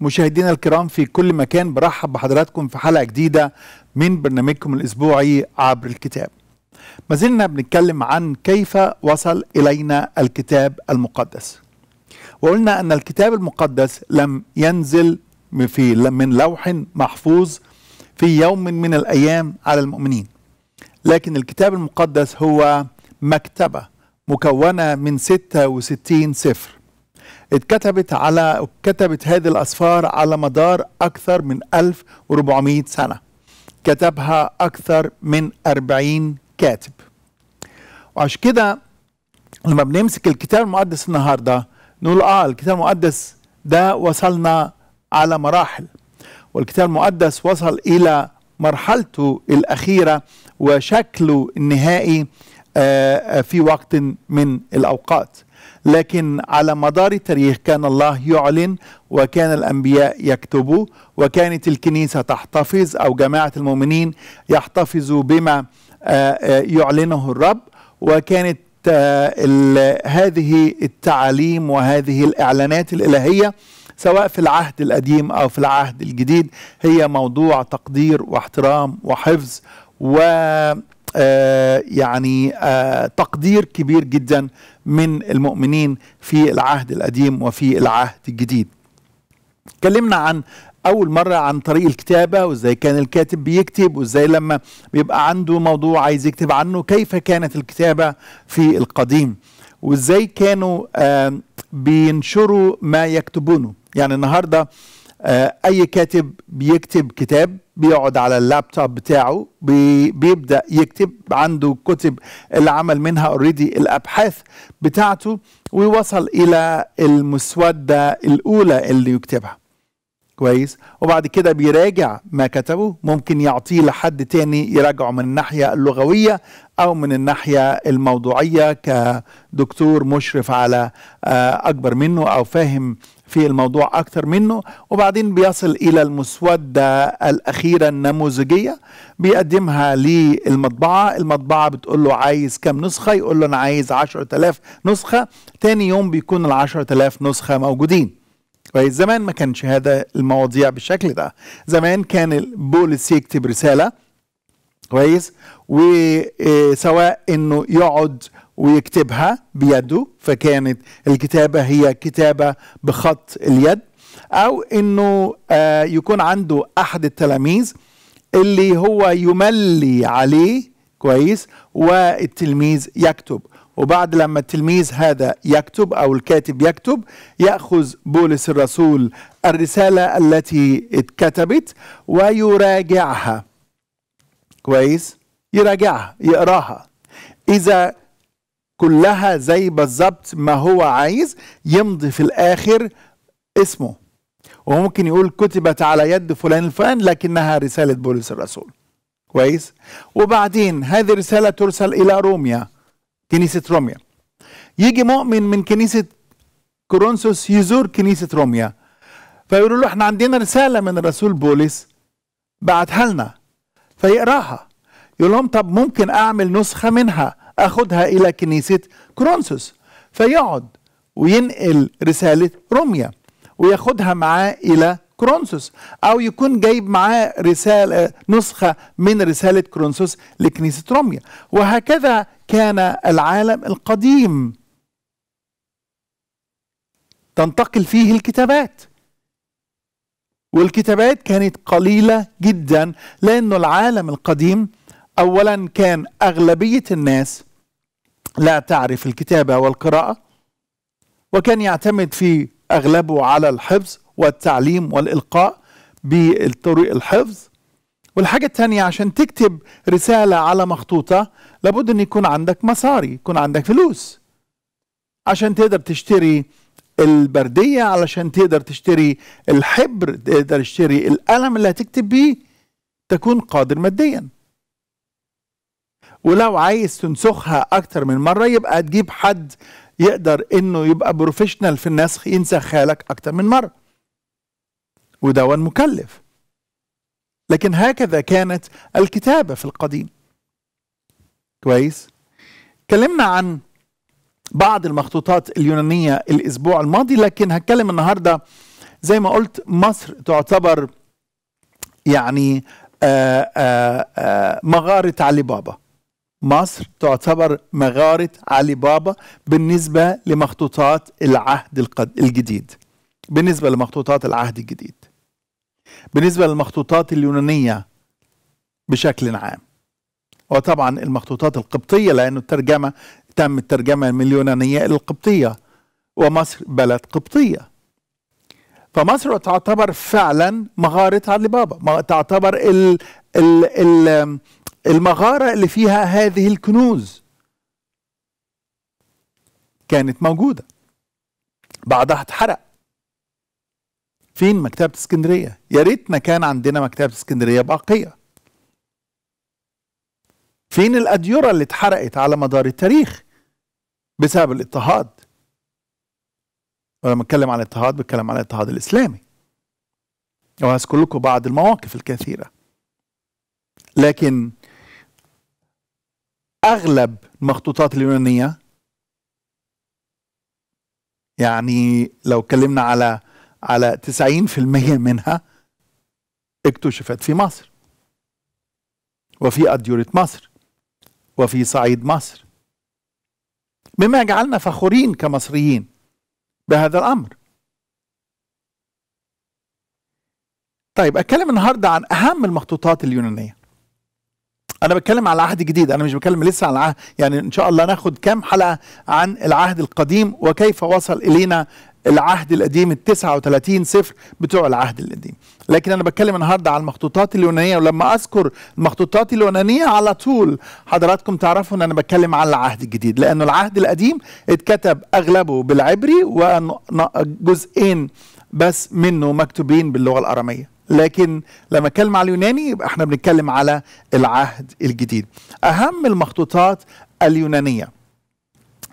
مشاهدينا الكرام في كل مكان برحب بحضراتكم في حلقه جديده من برنامجكم الاسبوعي عبر الكتاب. ما زلنا بنتكلم عن كيف وصل الينا الكتاب المقدس. وقلنا ان الكتاب المقدس لم ينزل في من لوح محفوظ في يوم من الايام على المؤمنين. لكن الكتاب المقدس هو مكتبه مكونه من 66 سفر. اتكتبت على كتبت هذه الأسفار على مدار أكثر من 1400 سنة كتبها أكثر من 40 كاتب وعشان كده لما بنمسك الكتاب المقدس النهارده نقول اه الكتاب المقدس ده وصلنا على مراحل والكتاب المقدس وصل الى مرحلته الاخيره وشكله النهائي آه، في وقت من الاوقات لكن على مدار التاريخ كان الله يعلن وكان الأنبياء يكتبوا وكانت الكنيسة تحتفظ أو جماعة المؤمنين يحتفظوا بما آه، آه، يعلنه الرب وكانت آه، هذه التعاليم وهذه الإعلانات الإلهية سواء في العهد القديم أو في العهد الجديد هي موضوع تقدير واحترام وحفظ و يعني تقدير كبير جدا من المؤمنين في العهد القديم وفي العهد الجديد تكلمنا عن اول مره عن طريق الكتابه وازاي كان الكاتب بيكتب وازاي لما بيبقى عنده موضوع عايز يكتب عنه كيف كانت الكتابه في القديم وازاي كانوا آه بينشروا ما يكتبونه يعني النهارده آه اي كاتب بيكتب كتاب بيقعد على اللابتوب بتاعه بي بيبدا يكتب عنده كتب اللي عمل منها اوريدي الابحاث بتاعته ويوصل الى المسوده الاولى اللي يكتبها كويس وبعد كده بيراجع ما كتبه ممكن يعطيه لحد تاني يراجعه من الناحيه اللغويه او من الناحيه الموضوعيه كدكتور مشرف على آه، اكبر منه او فاهم في الموضوع أكثر منه وبعدين بيصل إلى المسودة الأخيرة النموذجية بيقدمها للمطبعة المطبعة بتقول له عايز كم نسخة يقول له أنا عايز 10000 نسخة تاني يوم بيكون ال 10000 نسخة موجودين كويس طيب، زمان ما كانش هذا المواضيع بالشكل ده زمان كان البوليس يكتب رسالة كويس وسواء انه يقعد ويكتبها بيده فكانت الكتابة هي كتابة بخط اليد أو أنه آه، يكون عنده أحد التلاميذ اللي هو يملي عليه كويس والتلميذ يكتب وبعد لما التلميذ هذا يكتب او الكاتب يكتب ياخذ بولس الرسول الرساله التي اتكتبت ويراجعها كويس يراجعها يقراها اذا كلها زي بالظبط ما هو عايز يمضي في الاخر اسمه وممكن يقول كتبت على يد فلان الفلان لكنها رساله بولس الرسول كويس وبعدين هذه الرساله ترسل الى روميا كنيسه روميا يجي مؤمن من كنيسه كورنثوس يزور كنيسه روميا فيقولوا له احنا عندنا رساله من الرسول بولس بعتها لنا فيقراها يقول لهم طب ممكن اعمل نسخه منها اخدها إلى كنيسة كرونسوس فيقعد وينقل رسالة روميا وياخدها معاه إلى كرونسوس أو يكون جايب معاه رسالة نسخة من رسالة كرونسوس لكنيسة روميا وهكذا كان العالم القديم تنتقل فيه الكتابات والكتابات كانت قليلة جدا لأنه العالم القديم أولا كان أغلبية الناس لا تعرف الكتابة والقراءة وكان يعتمد في أغلبه على الحفظ والتعليم والإلقاء بالطريق الحفظ والحاجة الثانية عشان تكتب رسالة على مخطوطة لابد أن يكون عندك مصاري يكون عندك فلوس عشان تقدر تشتري البردية علشان تقدر تشتري الحبر تقدر تشتري القلم اللي هتكتب بيه تكون قادر ماديا ولو عايز تنسخها اكتر من مره يبقى تجيب حد يقدر انه يبقى بروفيشنال في النسخ ينسخها لك اكتر من مره ودوا مكلف لكن هكذا كانت الكتابه في القديم كويس اتكلمنا عن بعض المخطوطات اليونانيه الاسبوع الماضي لكن هتكلم النهارده زي ما قلت مصر تعتبر يعني آآ آه، آآ آه، آه، مغاره علي بابا مصر تعتبر مغارة علي بابا بالنسبة لمخطوطات العهد الجديد بالنسبة لمخطوطات العهد الجديد بالنسبة للمخطوطات اليونانية بشكل عام وطبعا المخطوطات القبطية لأنه الترجمة تم الترجمة من اليونانية إلى القبطية ومصر بلد قبطية فمصر تعتبر فعلا مغاره علي بابا تعتبر الـ الـ الـ المغاره اللي فيها هذه الكنوز كانت موجوده بعدها اتحرق فين مكتبه اسكندريه يا ريتنا كان عندنا مكتبه اسكندريه باقيه فين الاديره اللي اتحرقت على مدار التاريخ بسبب الاضطهاد ولما اتكلم عن اضطهاد بتكلم عن الاضطهاد الاسلامي وهذكر لكم بعض المواقف الكثيره لكن اغلب المخطوطات اليونانيه يعني لو اتكلمنا على على 90% منها اكتشفت في مصر وفي أديورة مصر وفي صعيد مصر مما يجعلنا فخورين كمصريين بهذا الأمر طيب أتكلم النهاردة عن أهم المخطوطات اليونانية أنا بتكلم على العهد الجديد أنا مش بتكلم لسه على العهد يعني إن شاء الله ناخد كام حلقة عن العهد القديم وكيف وصل إلينا العهد القديم ال 39 سفر بتوع العهد القديم لكن انا بتكلم النهارده على المخطوطات اليونانيه ولما اذكر المخطوطات اليونانيه على طول حضراتكم تعرفوا ان انا بتكلم على العهد الجديد لانه العهد القديم اتكتب اغلبه بالعبري وجزئين بس منه مكتوبين باللغه الاراميه لكن لما اتكلم على اليوناني يبقى احنا بنتكلم على العهد الجديد اهم المخطوطات اليونانيه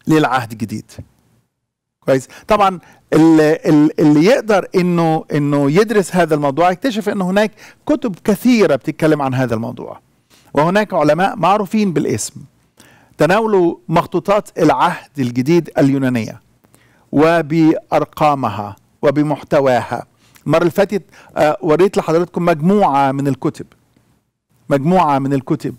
للعهد الجديد كويس طبعا اللي يقدر انه انه يدرس هذا الموضوع يكتشف انه هناك كتب كثيره بتتكلم عن هذا الموضوع وهناك علماء معروفين بالاسم تناولوا مخطوطات العهد الجديد اليونانيه وبارقامها وبمحتواها المره اللي فاتت آه، وريت لحضراتكم مجموعه من الكتب مجموعه من الكتب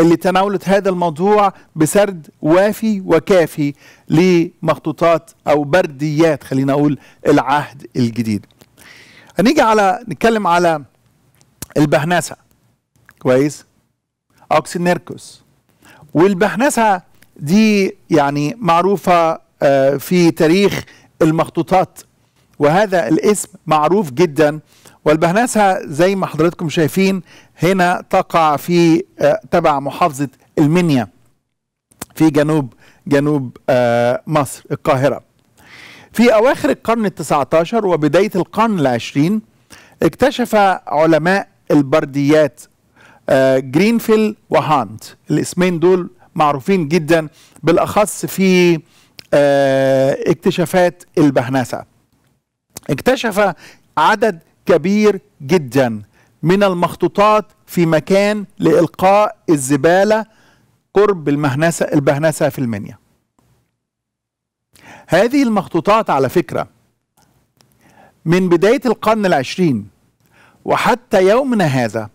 اللي تناولت هذا الموضوع بسرد وافي وكافي لمخطوطات أو برديات خلينا أقول العهد الجديد هنيجي على نتكلم على البهنسة كويس أوكسينيركوس والبهنسة دي يعني معروفة آه، في تاريخ المخطوطات وهذا الاسم معروف جدا والبهنسة زي ما حضراتكم شايفين هنا تقع في آه، تبع محافظة المنيا في جنوب جنوب آه، مصر القاهرة في أواخر القرن التسعة عشر وبداية القرن العشرين اكتشف علماء البرديات آه، جرينفيل وهانت الاسمين دول معروفين جدا بالأخص في اكتشافات البهنسة اكتشف عدد كبير جدا من المخطوطات في مكان لإلقاء الزبالة قرب المهنسة البهنسة في المنيا هذه المخطوطات على فكرة من بداية القرن العشرين وحتى يومنا هذا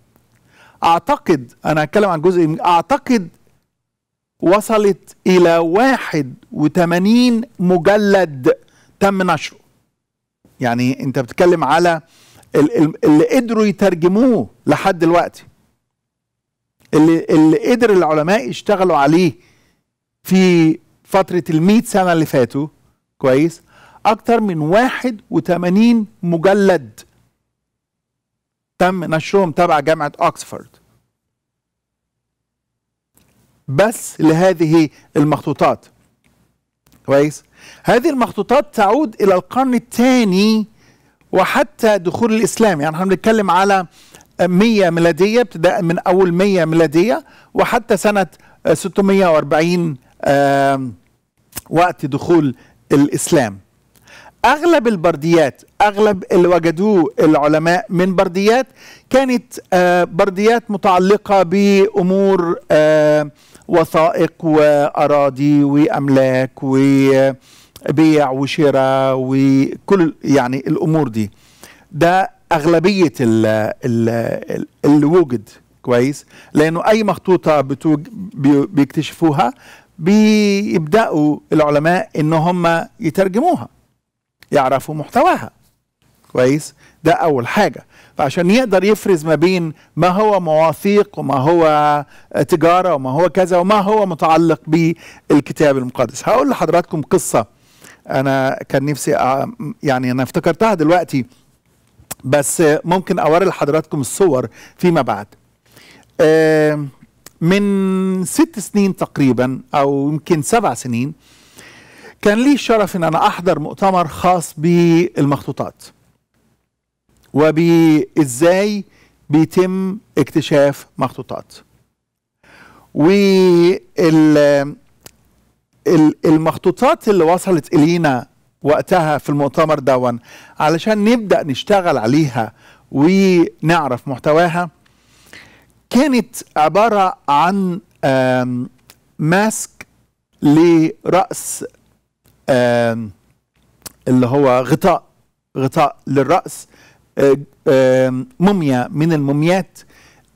أعتقد أنا هتكلم عن جزء أعتقد وصلت إلى 81 مجلد تم نشره يعني أنت بتتكلم على اللي قدروا يترجموه لحد دلوقتي اللي اللي قدر العلماء يشتغلوا عليه في فترة ال سنة اللي فاتوا كويس أكتر من 81 مجلد تم نشرهم تبع جامعة أكسفورد بس لهذه المخطوطات كويس هذه المخطوطات تعود إلى القرن الثاني وحتى دخول الإسلام يعني احنا بنتكلم على 100 ميلادية ابتداء من أول 100 ميلادية وحتى سنة 640 وقت دخول الإسلام أغلب البرديات أغلب اللي وجدوه العلماء من برديات كانت آه، برديات متعلقة بأمور وثائق وأراضي وأملاك و بيع وشراء وكل يعني الامور دي ده اغلبيه ال ال اللي وجد كويس لانه اي مخطوطه بيكتشفوها بيبداوا العلماء ان هم يترجموها يعرفوا محتواها كويس ده اول حاجه فعشان يقدر يفرز ما بين ما هو مواثيق وما هو تجاره وما هو كذا وما هو متعلق بالكتاب المقدس هقول لحضراتكم قصه انا كان نفسي يعني انا افتكرتها دلوقتي بس ممكن اوري لحضراتكم الصور فيما بعد من ست سنين تقريبا او يمكن سبع سنين كان لي الشرف ان انا احضر مؤتمر خاص بالمخطوطات وبازاي بيتم اكتشاف مخطوطات وال المخطوطات اللي وصلت الينا وقتها في المؤتمر دون علشان نبدا نشتغل عليها ونعرف محتواها كانت عباره عن ماسك لراس اللي هو غطاء غطاء للراس آه، موميا من الموميات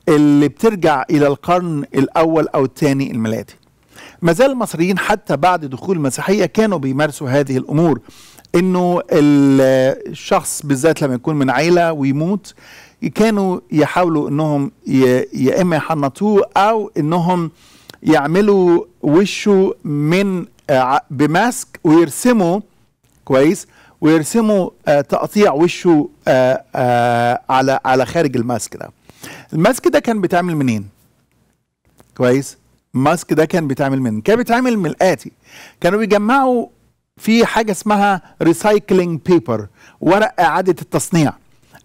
اللي بترجع الى القرن الاول او الثاني الميلادي ما زال المصريين حتى بعد دخول المسيحيه كانوا بيمارسوا هذه الامور انه الشخص بالذات لما يكون من عيله ويموت كانوا يحاولوا انهم يا اما يحنطوه او انهم يعملوا وشه من بماسك ويرسموا كويس ويرسموا آه، تقطيع وشه آه، آه، على على خارج الماسك ده الماسك ده كان بيتعمل منين كويس ماسك ده كان بيتعمل منه كان بيتعمل من الآتي كانوا بيجمعوا في حاجة اسمها ريسايكلينج بيبر ورق إعادة التصنيع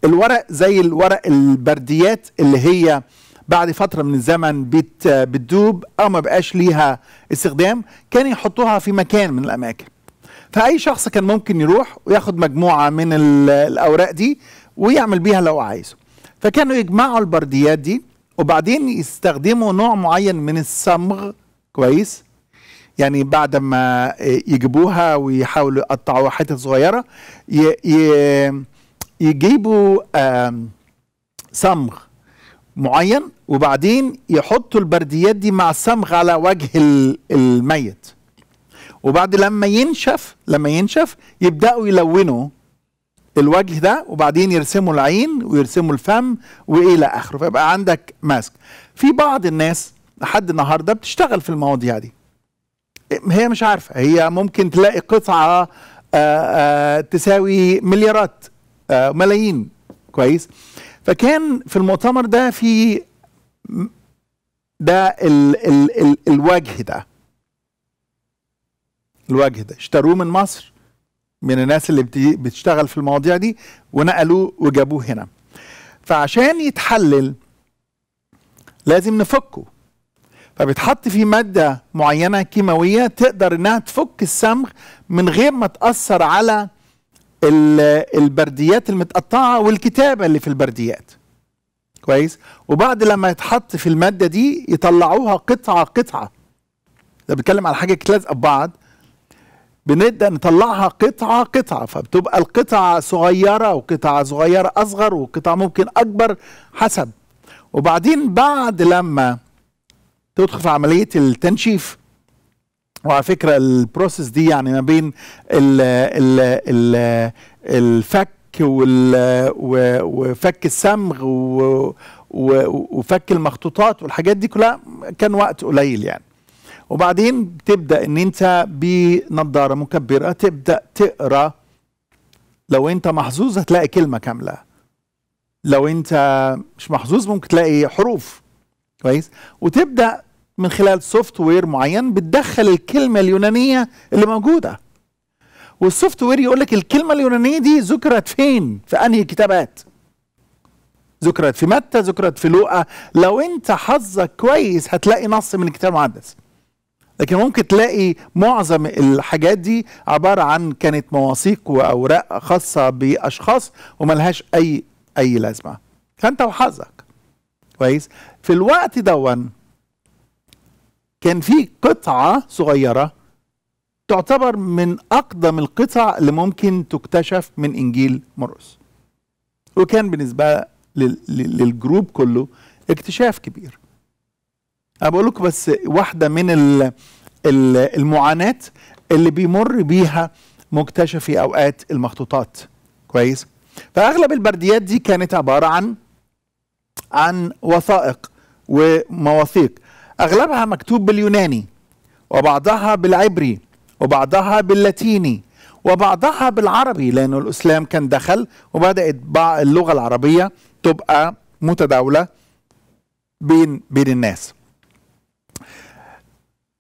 الورق زي الورق البرديات اللي هي بعد فترة من الزمن بت بتدوب أو ما بقاش ليها استخدام كان يحطوها في مكان من الأماكن فأي شخص كان ممكن يروح وياخد مجموعة من الأوراق دي ويعمل بيها لو عايزه فكانوا يجمعوا البرديات دي وبعدين يستخدموا نوع معين من الصمغ كويس يعني بعد ما يجيبوها ويحاولوا يقطعوها حتت صغيره يجيبوا صمغ معين وبعدين يحطوا البرديات دي مع الصمغ على وجه الميت وبعد لما ينشف لما ينشف يبداوا يلونوا الوجه ده وبعدين يرسموا العين ويرسموا الفم والى اخره فيبقى عندك ماسك في بعض الناس لحد النهارده بتشتغل في المواضيع دي هي مش عارفه هي ممكن تلاقي قطعه آآ آه، آآ آه، تساوي مليارات آه، ملايين كويس فكان في المؤتمر ده في ده ال ال ال الوجه ده الوجه ده اشتروه من مصر من الناس اللي بتشتغل في المواضيع دي ونقلوه وجابوه هنا فعشان يتحلل لازم نفكه فبيتحط فيه مادة معينة كيماوية تقدر انها تفك السمغ من غير ما تأثر على البرديات المتقطعة والكتابة اللي في البرديات كويس وبعد لما يتحط في المادة دي يطلعوها قطعة قطعة ده بيتكلم على حاجة لازقة ببعض بنبدا نطلعها قطعه قطعه فبتبقى القطعه صغيره وقطعه صغيره اصغر وقطعه ممكن اكبر حسب وبعدين بعد لما تدخل في عمليه التنشيف وعلى فكره البروسيس دي يعني ما بين ال ال ال الفك وفك الصمغ وفك المخطوطات والحاجات دي كلها كان وقت قليل يعني وبعدين بتبدا ان انت بنظاره مكبره تبدا تقرا لو انت محظوظ هتلاقي كلمه كامله لو انت مش محظوظ ممكن تلاقي حروف كويس وتبدا من خلال سوفت وير معين بتدخل الكلمه اليونانيه اللي موجوده والسوفت وير يقول لك الكلمه اليونانيه دي ذكرت فين في انهي كتابات ذكرت في متى ذكرت في لوقا لو انت حظك كويس هتلاقي نص من الكتاب المقدس لكن ممكن تلاقي معظم الحاجات دي عبارة عن كانت مواثيق وأوراق خاصة بأشخاص وملهاش أي أي لازمة فأنت وحظك كويس في الوقت دون كان في قطعة صغيرة تعتبر من أقدم القطع اللي ممكن تكتشف من إنجيل مرقس وكان بالنسبة للجروب كله اكتشاف كبير انا بقول لكم بس واحده من المعاناه اللي بيمر بيها مكتشفي اوقات المخطوطات كويس فاغلب البرديات دي كانت عباره عن عن وثائق ومواثيق اغلبها مكتوب باليوناني وبعضها بالعبري وبعضها باللاتيني وبعضها بالعربي لانه الاسلام كان دخل وبدات اللغه العربيه تبقى متداوله بين بين الناس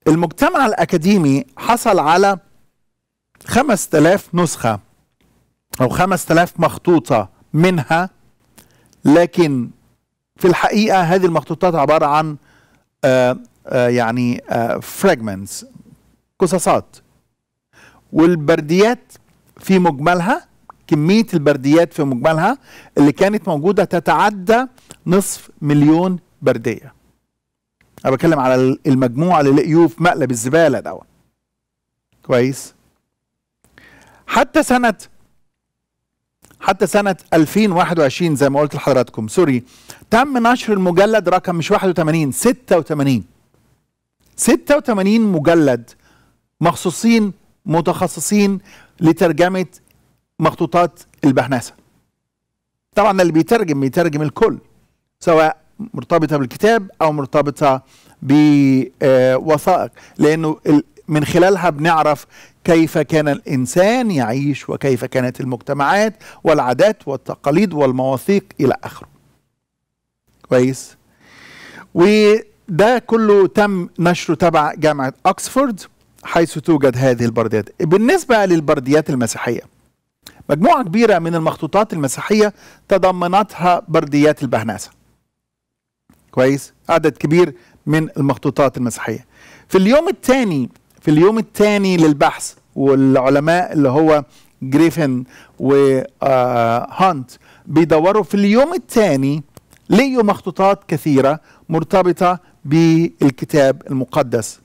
المجتمع الأكاديمي حصل على 5000 نسخة أو 5000 مخطوطة منها لكن في الحقيقة هذه المخطوطات عبارة عن آآ آه، آآ آه، يعني فراجمنتس آه، قصصات والبرديات في مجملها كمية البرديات في مجملها اللي كانت موجودة تتعدى نصف مليون بردية انا بتكلم على المجموعه اللي لقيوه في مقلب الزباله ده كويس حتى سنه حتى سنة 2021 زي ما قلت لحضراتكم سوري تم نشر المجلد رقم مش 81 86 86 مجلد مخصوصين متخصصين لترجمة مخطوطات البهنسة طبعا اللي بيترجم بيترجم الكل سواء مرتبطه بالكتاب او مرتبطه بوثائق آه، لانه من خلالها بنعرف كيف كان الانسان يعيش وكيف كانت المجتمعات والعادات والتقاليد والمواثيق الى اخره كويس وده كله تم نشره تبع جامعه اوكسفورد حيث توجد هذه البرديات بالنسبه للبرديات المسيحيه مجموعه كبيره من المخطوطات المسيحيه تضمنتها برديات البهنسه كويس عدد كبير من المخطوطات المسيحيه في اليوم الثاني في اليوم الثاني للبحث والعلماء اللي هو جريفن وهانت آه، بيدوروا في اليوم الثاني ليه مخطوطات كثيره مرتبطه بالكتاب المقدس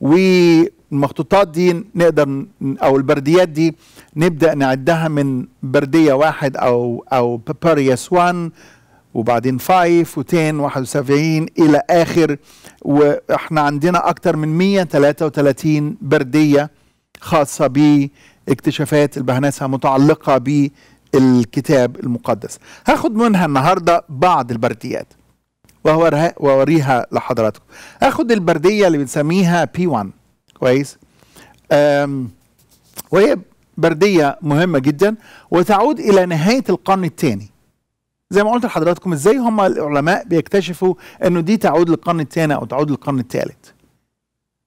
والمخطوطات دي نقدر او البرديات دي نبدا نعدها من برديه واحد او او بابيريوس 1 وبعدين 5 و و71 الى اخر واحنا عندنا اكتر من 133 برديه خاصه باكتشافات البهنسه متعلقه بالكتاب المقدس هاخد منها النهارده بعض البرديات واوريها لحضراتكم هاخد البرديه اللي بنسميها بي 1 كويس وهي برديه مهمه جدا وتعود الى نهايه القرن الثاني زي ما قلت لحضراتكم ازاي هم العلماء بيكتشفوا انه دي تعود للقرن الثاني او تعود للقرن الثالث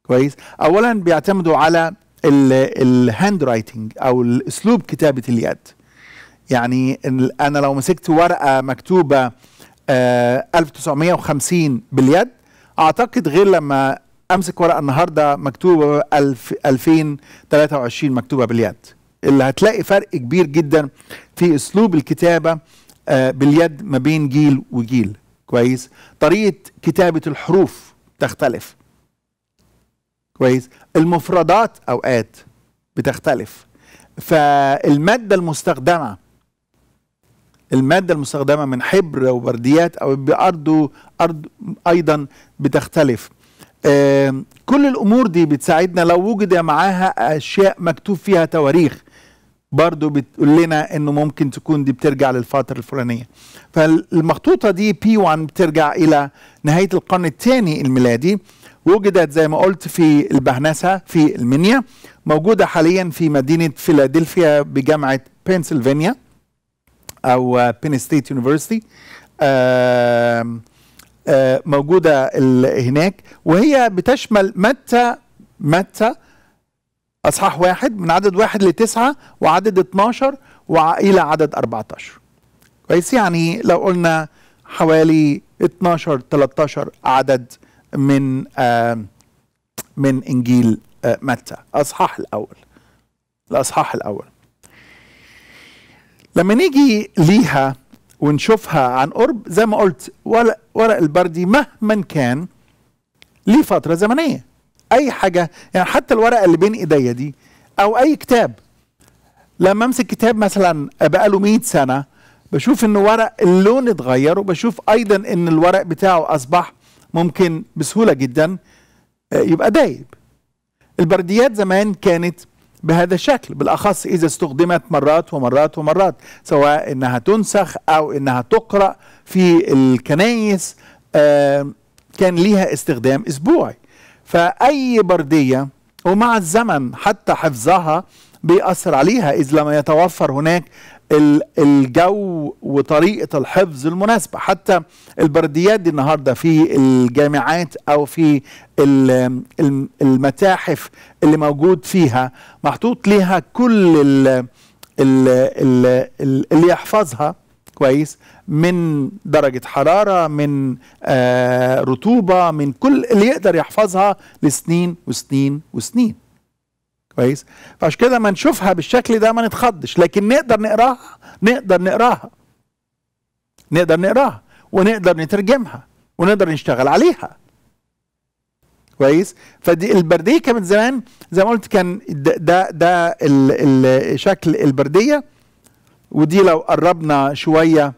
كويس اولا بيعتمدوا على الهاند رايتنج او اسلوب كتابه اليد يعني انا لو مسكت ورقه مكتوبه 1950 آه، باليد اعتقد غير لما امسك ورقه النهارده مكتوبه 2023 مكتوبه باليد اللي هتلاقي فرق كبير جدا في اسلوب الكتابه آه، باليد ما بين جيل وجيل كويس طريقة كتابة الحروف تختلف كويس المفردات أوقات بتختلف فالمادة المستخدمة المادة المستخدمة من حبر وبرديات أو بأرض أرض أيضا بتختلف آه، كل الأمور دي بتساعدنا لو وجد معاها أشياء مكتوب فيها تواريخ برضو بتقول لنا انه ممكن تكون دي بترجع للفترة الفلانية فالمخطوطة دي بي 1 بترجع الى نهاية القرن الثاني الميلادي وجدت زي ما قلت في البهنسة في المنيا موجودة حاليا في مدينة فيلادلفيا بجامعة بنسلفانيا او بين ستيت يونيفرسيتي موجودة هناك وهي بتشمل متى متى اصحاح واحد من عدد واحد لتسعة وعدد 12 والى عدد 14 كويس يعني لو قلنا حوالي 12 13 عدد من آه، من انجيل آه، متى اصحاح الاول الاصحاح الاول لما نيجي ليها ونشوفها عن قرب زي ما قلت ورق البردي مهما كان ليه فتره زمنيه اي حاجه يعني حتى الورقه اللي بين ايديا دي او اي كتاب لما امسك كتاب مثلا بقاله 100 سنه بشوف ان ورق اللون اتغير وبشوف ايضا ان الورق بتاعه اصبح ممكن بسهوله جدا آه، يبقى دايب البرديات زمان كانت بهذا الشكل بالاخص اذا استخدمت مرات ومرات ومرات سواء انها تنسخ او انها تقرا في الكنايس كان ليها استخدام اسبوعي فأي بردية ومع الزمن حتى حفظها بيأثر عليها إذ لما يتوفر هناك الجو وطريقة الحفظ المناسبة حتى البرديات دي النهاردة في الجامعات أو في المتاحف اللي موجود فيها محطوط ليها كل اللي يحفظها كويس من درجة حرارة من آه، رطوبة من كل اللي يقدر يحفظها لسنين وسنين وسنين كويس فعشان كده ما نشوفها بالشكل ده ما نتخضش لكن نقدر نقراها نقدر نقراها نقدر نقراها ونقدر نترجمها ونقدر نشتغل عليها كويس فدي البرديه كانت زمان زي ما قلت كان ده ده, ده الـ الـ شكل البرديه ودي لو قربنا شوية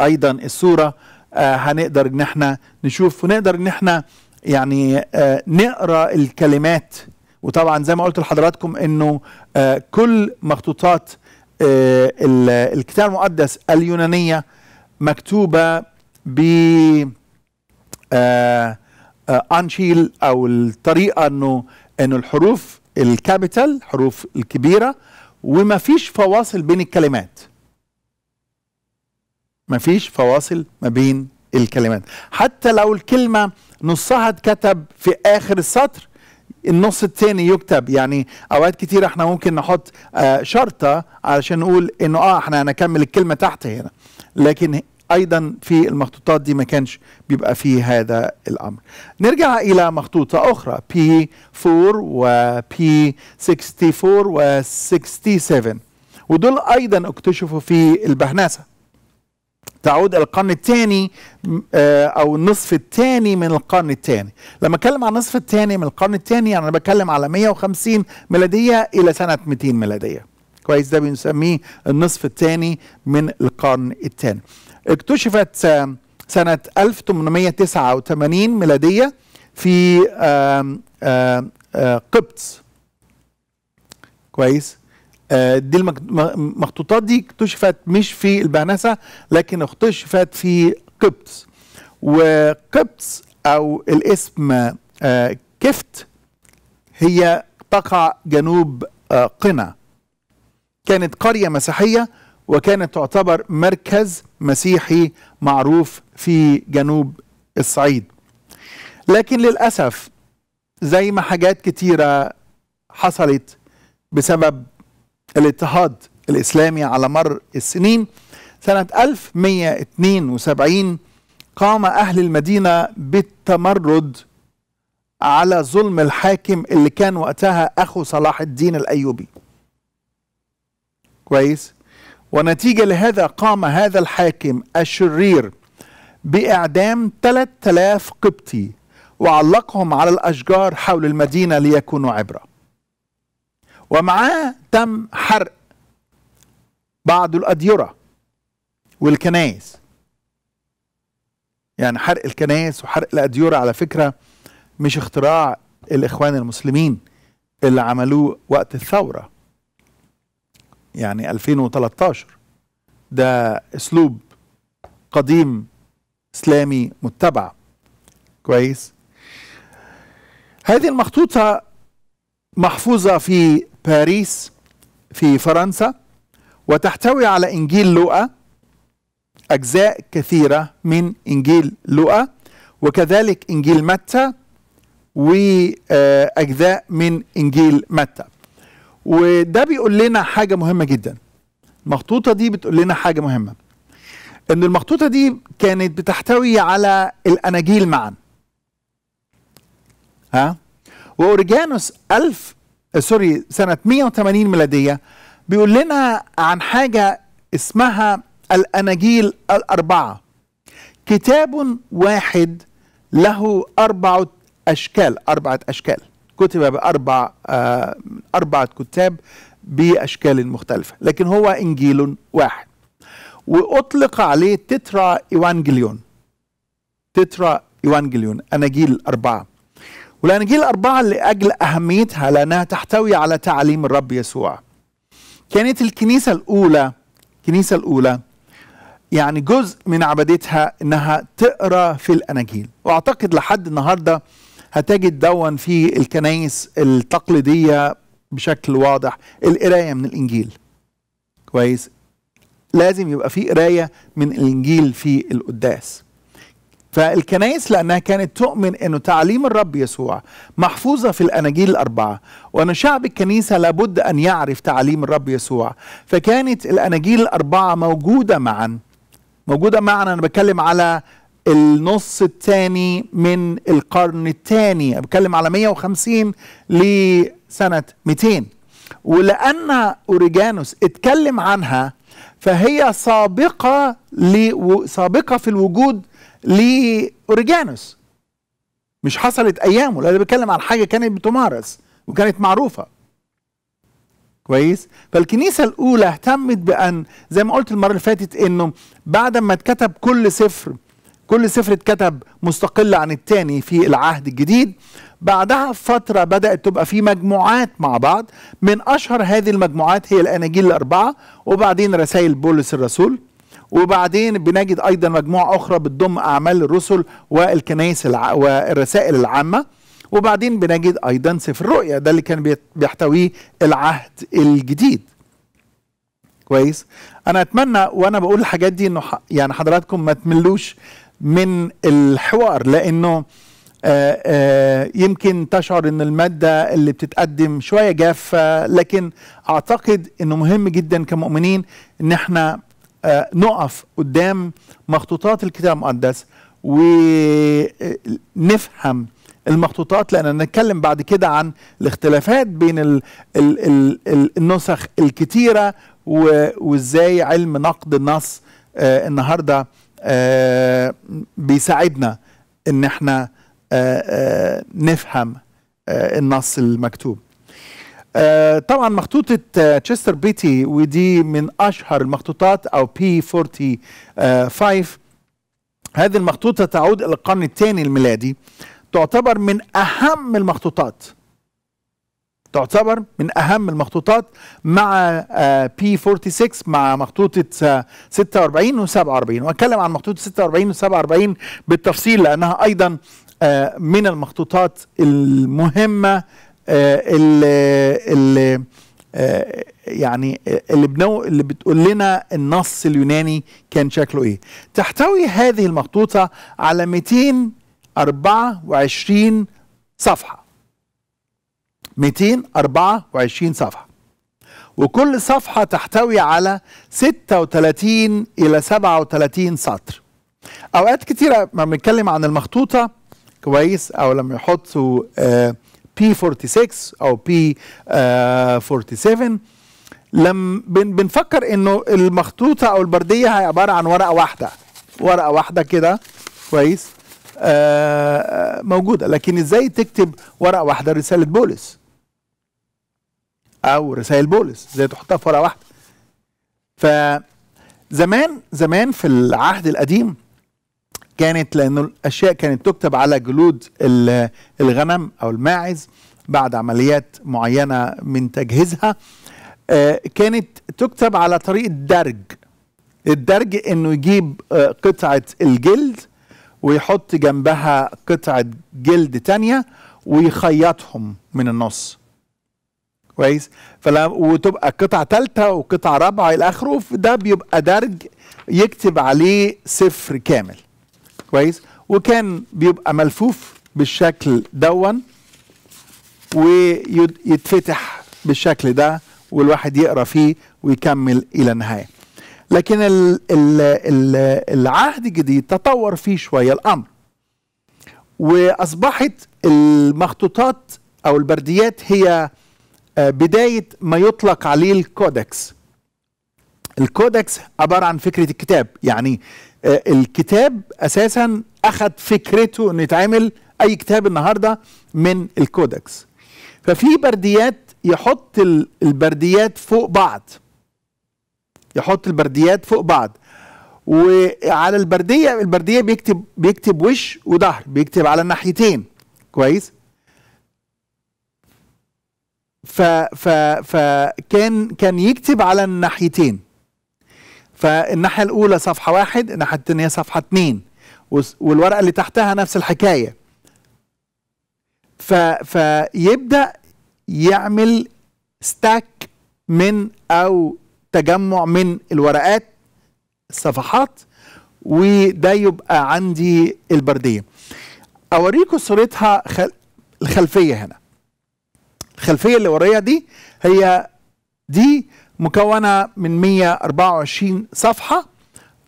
أيضا الصورة آه، هنقدر إن احنا نشوف ونقدر إن احنا يعني آه، نقرأ الكلمات وطبعا زي ما قلت لحضراتكم إنه آه، كل مخطوطات الكتاب المقدس اليونانية مكتوبة ب أنشيل أو الطريقة إنه إنه الحروف الكابيتال الحروف الكبيرة وما فيش فواصل بين الكلمات ما فيش فواصل ما بين الكلمات حتى لو الكلمة نصها اتكتب في آخر السطر النص التاني يكتب يعني اوقات كتير احنا ممكن نحط آه، شرطه علشان نقول انه اه احنا هنكمل الكلمه تحت هنا لكن ايضا في المخطوطات دي ما كانش بيبقى فيه هذا الامر نرجع الى مخطوطه اخرى بي 4 و p 64 و 67 ودول ايضا اكتشفوا في البهنسه تعود القرن الثاني آه، او النصف الثاني من القرن الثاني لما اتكلم عن النصف الثاني من القرن الثاني يعني انا بتكلم على 150 ميلاديه الى سنه 200 ميلاديه كويس ده بنسميه النصف الثاني من القرن الثاني اكتشفت سنة 1889 ميلادية في آه، قبط كويس آه، دي المخطوطات دي اكتشفت مش في البهنسة لكن اكتشفت في قبط وقبط او الاسم آه، كفت هي تقع جنوب قنا كانت قرية مسيحية وكانت تعتبر مركز مسيحي معروف في جنوب الصعيد لكن للأسف زي ما حاجات كتيرة حصلت بسبب الاضطهاد الإسلامي على مر السنين سنة 1172 قام أهل المدينة بالتمرد على ظلم الحاكم اللي كان وقتها أخو صلاح الدين الأيوبي كويس ونتيجة لهذا قام هذا الحاكم الشرير بإعدام 3000 قبطي وعلقهم على الأشجار حول المدينة ليكونوا عبرة ومعاه تم حرق بعض الأديرة والكنائس يعني حرق الكنائس وحرق الأديرة على فكرة مش اختراع الإخوان المسلمين اللي عملوه وقت الثورة يعني 2013 ده اسلوب قديم اسلامي متبع كويس هذه المخطوطة محفوظة في باريس في فرنسا وتحتوي على إنجيل لوقا أجزاء كثيرة من إنجيل لوقا وكذلك إنجيل متى وأجزاء من إنجيل متى وده بيقول لنا حاجه مهمه جدا المخطوطه دي بتقول لنا حاجه مهمه ان المخطوطه دي كانت بتحتوي على الاناجيل معا ها واوريجانوس 1000 سوري سنه 180 ميلاديه بيقول لنا عن حاجه اسمها الاناجيل الاربعه كتاب واحد له اربعه اشكال اربعه اشكال كتب بأربع آه أربعة كتاب بأشكال مختلفة لكن هو إنجيل واحد وأطلق عليه تترا إيوانجليون تترا إيوانجليون أناجيل أربعة والأناجيل الاربعه لأجل أهميتها لأنها تحتوي على تعليم الرب يسوع كانت الكنيسة الأولى الكنيسة الأولى يعني جزء من عبادتها انها تقرا في الاناجيل واعتقد لحد النهارده هتجد دون في الكنائس التقليدية بشكل واضح القراية من الإنجيل كويس لازم يبقى في قراية من الإنجيل في القداس فالكنائس لأنها كانت تؤمن أنه تعليم الرب يسوع محفوظة في الأناجيل الأربعة وأن شعب الكنيسة لابد أن يعرف تعليم الرب يسوع فكانت الأناجيل الأربعة موجودة معا موجودة معا أنا بتكلم على النص الثاني من القرن الثاني بتكلم على 150 لسنة 200 ولأن أوريجانوس اتكلم عنها فهي سابقة سابقة في الوجود لأوريجانوس مش حصلت أيامه لأنه بيتكلم عن حاجة كانت بتمارس وكانت معروفة كويس فالكنيسة الأولى اهتمت بأن زي ما قلت المرة اللي فاتت إنه بعد ما اتكتب كل سفر كل سفر اتكتب مستقل عن التاني في العهد الجديد بعدها فترة بدأت تبقى في مجموعات مع بعض من أشهر هذه المجموعات هي الأناجيل الأربعة وبعدين رسائل بولس الرسول وبعدين بنجد أيضا مجموعة أخرى بتضم أعمال الرسل والكنائس الع... والرسائل العامة وبعدين بنجد أيضا سفر الرؤيا ده اللي كان بيحتويه العهد الجديد كويس انا اتمنى وانا بقول الحاجات دي انه يعني حضراتكم ما تملوش من الحوار لانه آه، آه، يمكن تشعر ان الماده اللي بتتقدم شويه جافه لكن اعتقد انه مهم جدا كمؤمنين ان احنا آه، نقف قدام مخطوطات الكتاب المقدس ونفهم المخطوطات لان نتكلم بعد كده عن الاختلافات بين ال ال الـ الـ النسخ الكتيره وازاي علم نقد النص النهارده آه، بيساعدنا ان احنا آه، آه، نفهم النص المكتوب طبعا مخطوطة تشستر بيتي ودي من أشهر المخطوطات أو بي 45 هذه المخطوطة تعود إلى القرن الثاني الميلادي تعتبر من أهم المخطوطات تعتبر من اهم المخطوطات مع بي آه، 46 مع مخطوطه 46 آه، و 47 واتكلم عن مخطوطه 46 و 47 بالتفصيل لانها ايضا آه، من المخطوطات المهمه اللي, اللي يعني اللي بنو اللي بتقول لنا النص اليوناني كان شكله ايه تحتوي هذه المخطوطه على 224 صفحه 224 صفحة وكل صفحة تحتوي على 36 إلى 37 سطر أوقات كتيرة ما بنتكلم عن المخطوطة كويس أو لما يحطوا بي آه، p P46 أو P47 آه، لم بنفكر إنه المخطوطة أو البردية هي عبارة عن ورقة واحدة ورقة واحدة كده كويس آه، موجودة لكن إزاي تكتب ورقة واحدة رسالة بولس او رسائل بولس زي تحطها في ورقه واحده ف زمان زمان في العهد القديم كانت لانه الاشياء كانت تكتب على جلود الغنم او الماعز بعد عمليات معينه من تجهيزها آه، كانت تكتب على طريقه درج الدرج انه يجيب آه، قطعه الجلد ويحط جنبها قطعه جلد تانية ويخيطهم من النص كويس فلا وتبقى قطعه ثالثه وقطعه رابعه الى اخره ده بيبقى درج يكتب عليه صفر كامل كويس وكان بيبقى ملفوف بالشكل دون ويتفتح بالشكل ده والواحد يقرا فيه ويكمل الى النهايه لكن الـ الـ الـ العهد الجديد تطور فيه شويه الامر واصبحت المخطوطات او البرديات هي آه، بداية ما يطلق عليه الكودكس الكودكس عبارة عن فكرة الكتاب يعني آه، الكتاب أساسا أخذ فكرته أنه يتعمل أي كتاب النهاردة من الكودكس ففي برديات يحط البرديات فوق بعض يحط البرديات فوق بعض وعلى البرديه البرديه بيكتب بيكتب وش وظهر بيكتب على الناحيتين كويس ف ف فكان كان يكتب على الناحيتين فالناحيه الاولى صفحه واحد الناحيه الثانيه صفحه اثنين والورقه اللي تحتها نفس الحكايه ف فيبدا يعمل ستاك من او تجمع من الورقات الصفحات وده يبقى عندي البرديه اوريكم صورتها خل... الخلفيه هنا الخلفيه اللي ورايا دي هي دي مكونه من 124 صفحه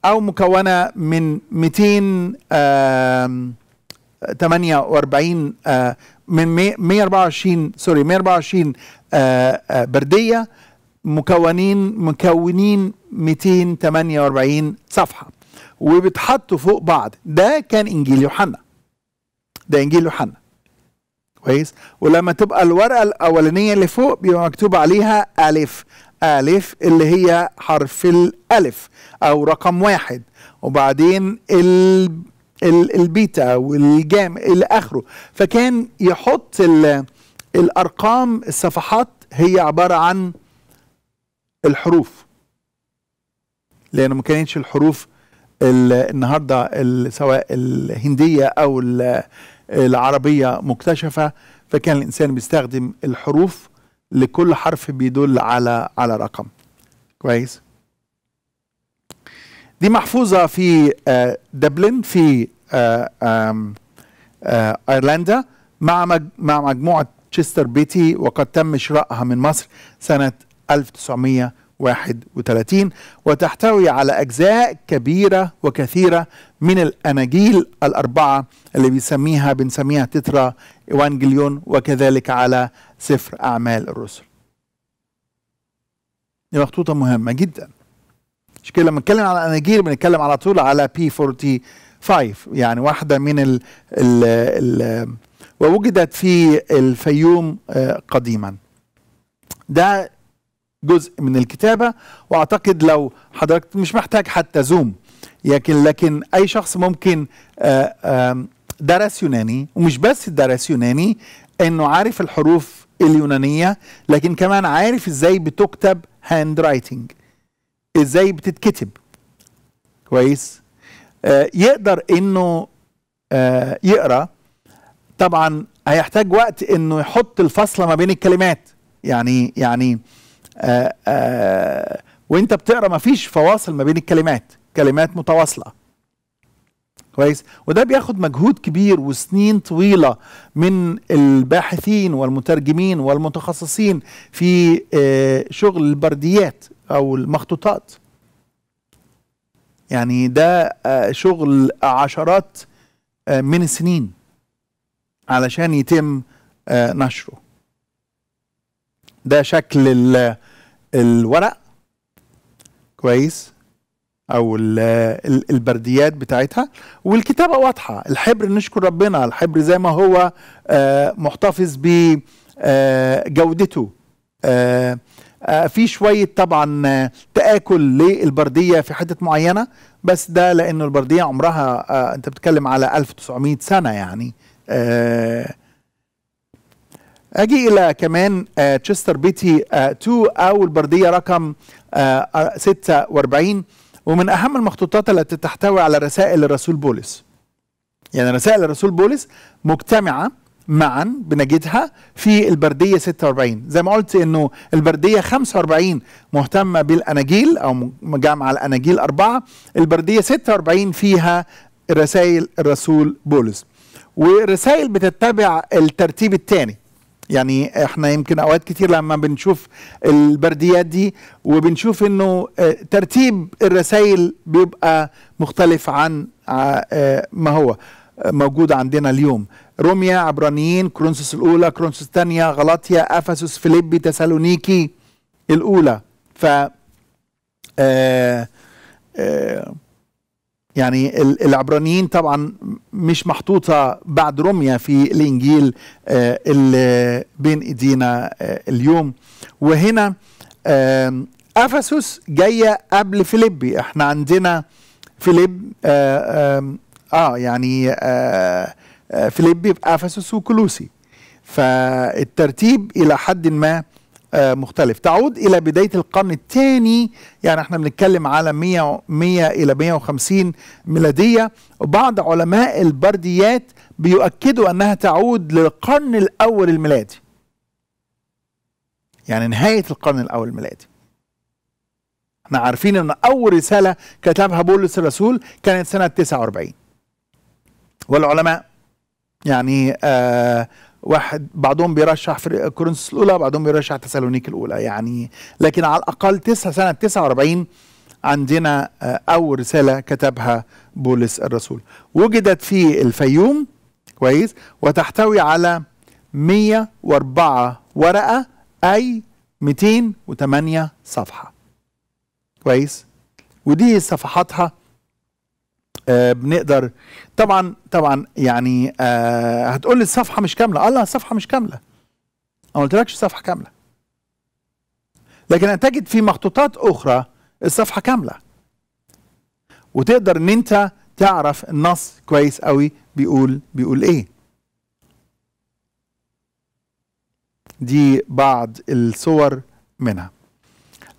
او مكونه من 248 آه، من 124 سوري 124 آه، آه، برديه مكونين مكونين 248 صفحه وبيتحطوا فوق بعض ده كان انجيل يوحنا ده انجيل يوحنا كويس ولما تبقى الورقه الاولانيه اللي فوق بيبقى مكتوب عليها الف الف اللي هي حرف الالف او رقم واحد وبعدين ال البيتا والجام الى اخره فكان يحط الارقام الصفحات هي عباره عن الحروف لانه ما كانتش الحروف النهارده سواء الهنديه او العربية مكتشفة فكان الإنسان بيستخدم الحروف لكل حرف بيدل على على رقم كويس دي محفوظة في آه، دبلن في آه، آه، أيرلندا مع مع مجموعة تشستر بيتي وقد تم شرائها من مصر سنة 1900 31 وتحتوي على أجزاء كبيرة وكثيرة من الأناجيل الأربعة اللي بيسميها بنسميها تترا إيوانجليون وكذلك على سفر أعمال الرسل دي مخطوطة مهمة جدا مش كده لما نتكلم على أناجيل بنتكلم على طول على بي 45 يعني واحدة من ال ال ال ووجدت في الفيوم آه، قديما ده جزء من الكتابه واعتقد لو حضرتك مش محتاج حتى زوم لكن لكن اي شخص ممكن آه، درس يوناني ومش بس درس يوناني انه عارف الحروف اليونانيه لكن كمان عارف ازاي بتكتب هاند رايتنج ازاي بتتكتب كويس آه، يقدر انه آه، يقرا طبعا هيحتاج وقت انه يحط الفاصله ما بين الكلمات يعني يعني آه، آه، وانت بتقرا مفيش فواصل ما بين الكلمات كلمات متواصله كويس وده بياخد مجهود كبير وسنين طويله من الباحثين والمترجمين والمتخصصين في آه، شغل البرديات او المخطوطات يعني ده شغل عشرات من السنين علشان يتم نشره ده شكل الورق كويس او البرديات بتاعتها والكتابه واضحه الحبر نشكر ربنا الحبر زي ما هو آه، محتفظ بجودته آه، آه، في شويه طبعا تاكل للبرديه في حته معينه بس ده لانه البرديه عمرها انت بتتكلم على 1900 سنه يعني اجي الى كمان آه، تشستر بيتي 2 آه، او آه، البرديه رقم 46 ومن اهم المخطوطات التي تحتوي على رسائل الرسول بولس يعني رسائل الرسول بولس مجتمعه معا بنجدها في البرديه 46 زي ما قلت انه البرديه 45 مهتمه بالاناجيل او جامعه الاناجيل اربعه البرديه 46 فيها رسائل الرسول بولس والرسائل بتتبع الترتيب الثاني يعني احنا يمكن اوقات كتير لما بنشوف البرديات دي وبنشوف انه آه، ترتيب الرسائل بيبقى مختلف عن آه، آه، ما هو موجود عندنا اليوم روميا عبرانيين كرونسوس الاولى كرونسوس الثانيه غلاطيا افسس فيليبي تسالونيكي الاولى ف آه آه يعني العبرانيين طبعا مش محطوطة بعد رمية في الإنجيل آه، اللي بين إيدينا آه، اليوم وهنا آه، أفسس جاية قبل فيليبي احنا عندنا فيليب آه, آه يعني آه فيليبي أفسوس وكلوسي فالترتيب إلى حد ما آه، مختلف تعود الى بدايه القرن الثاني يعني احنا بنتكلم على 100 100 الى 150 ميلاديه وبعض علماء البرديات بيؤكدوا انها تعود للقرن الاول الميلادي يعني نهايه القرن الاول الميلادي احنا عارفين ان اول رساله كتبها بولس الرسول كانت سنه 49 والعلماء يعني آه واحد بعضهم بيرشح فريق كورنثوس الاولى بعضهم بيرشح تسالونيك الاولى يعني لكن على الاقل تسعة سنه 49 عندنا آه، اول رساله كتبها بولس الرسول وجدت في الفيوم كويس وتحتوي على 104 ورقه اي 208 صفحه كويس ودي صفحاتها آه بنقدر طبعا طبعا يعني آه هتقول لي الصفحه مش كامله الله الصفحه مش كامله انا ما قلتلكش الصفحه كامله لكن هتجد في مخطوطات اخرى الصفحه كامله وتقدر ان انت تعرف النص كويس قوي بيقول بيقول ايه دي بعض الصور منها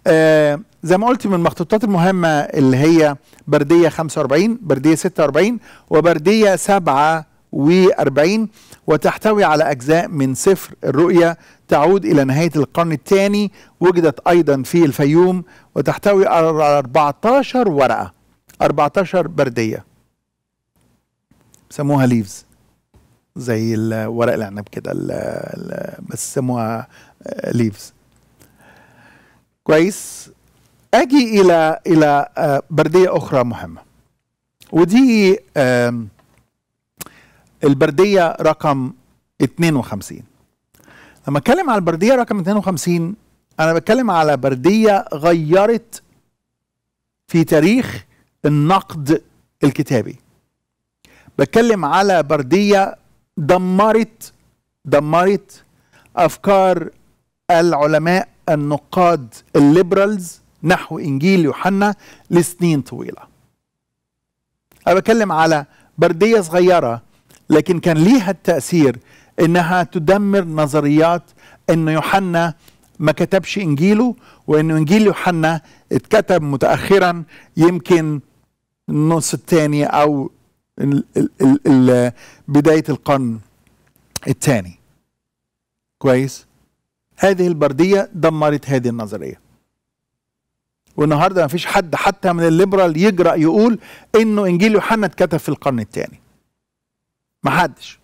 آه زي ما قلت من المخطوطات المهمة اللي هي بردية 45 بردية 46 وبردية 47 وتحتوي على أجزاء من سفر الرؤية تعود إلى نهاية القرن الثاني وجدت أيضا في الفيوم وتحتوي على 14 ورقة 14 بردية سموها ليفز زي الورق العنب كده بس سموها ليفز آه، كويس اجي الى الى آه، برديه اخرى مهمه ودي البرديه رقم 52 لما اتكلم على البرديه رقم 52 انا بتكلم على برديه غيرت في تاريخ النقد الكتابي بتكلم على برديه دمرت دمرت افكار العلماء النقاد الليبرالز نحو انجيل يوحنا لسنين طويله انا بتكلم على برديه صغيره لكن كان ليها التاثير انها تدمر نظريات ان يوحنا ما كتبش انجيله وان انجيل يوحنا اتكتب متاخرا يمكن النص الثاني او بدايه القرن الثاني كويس هذه البردية دمرت هذه النظرية والنهاردة ما فيش حد حتى من الليبرال يجرأ يقول انه انجيل يوحنا اتكتب في القرن الثاني ما حدش